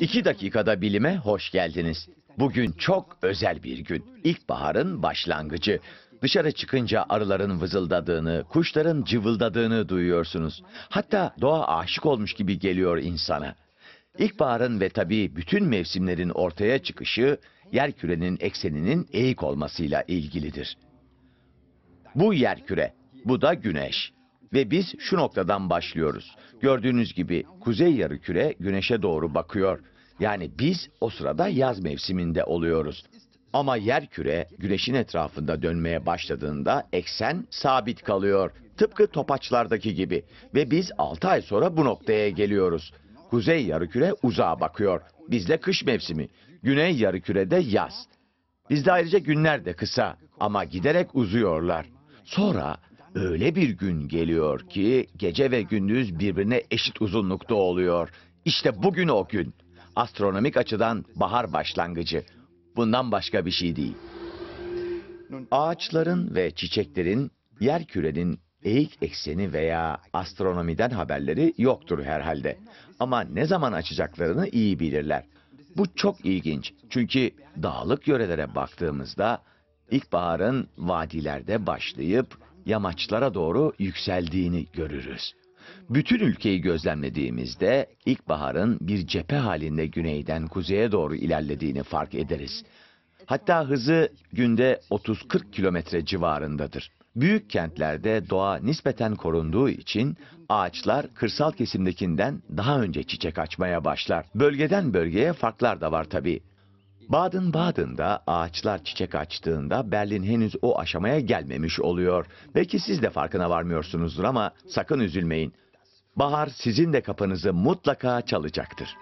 İki dakikada bilime hoş geldiniz. Bugün çok özel bir gün. İlkbaharın başlangıcı. Dışarı çıkınca arıların vızıldadığını, kuşların cıvıldadığını duyuyorsunuz. Hatta doğa aşık olmuş gibi geliyor insana. İlkbaharın ve tabii bütün mevsimlerin ortaya çıkışı yerkürenin ekseninin eğik olmasıyla ilgilidir. Bu yerküre, bu da güneş. Ve biz şu noktadan başlıyoruz. Gördüğünüz gibi kuzey yarı küre güneşe doğru bakıyor. Yani biz o sırada yaz mevsiminde oluyoruz. Ama yer küre güneşin etrafında dönmeye başladığında eksen sabit kalıyor. Tıpkı topaçlardaki gibi ve biz 6 ay sonra bu noktaya geliyoruz. Kuzey yarı küre uzağa bakıyor. Bizde kış mevsimi. Güney yarı kürede yaz. Bizde ayrıca günler de kısa ama giderek uzuyorlar. Sonra öyle bir gün geliyor ki gece ve gündüz birbirine eşit uzunlukta oluyor. İşte bugün o gün astronomik açıdan bahar başlangıcı. Bundan başka bir şey değil. Ağaçların ve çiçeklerin yer kürenin eğik ekseni veya astronomiden haberleri yoktur herhalde. Ama ne zaman açacaklarını iyi bilirler. Bu çok ilginç. Çünkü dağlık yörelere baktığımızda ilkbaharın vadilerde başlayıp yamaçlara doğru yükseldiğini görürüz. Bütün ülkeyi gözlemlediğimizde ilkbaharın bir cephe halinde güneyden kuzeye doğru ilerlediğini fark ederiz. Hatta hızı günde 30-40 kilometre civarındadır. Büyük kentlerde doğa nispeten korunduğu için ağaçlar kırsal kesimdekinden daha önce çiçek açmaya başlar. Bölgeden bölgeye farklar da var tabii. Baden-Baden'da ağaçlar çiçek açtığında Berlin henüz o aşamaya gelmemiş oluyor. Belki siz de farkına varmıyorsunuzdur ama sakın üzülmeyin. Bahar sizin de kapınızı mutlaka çalacaktır.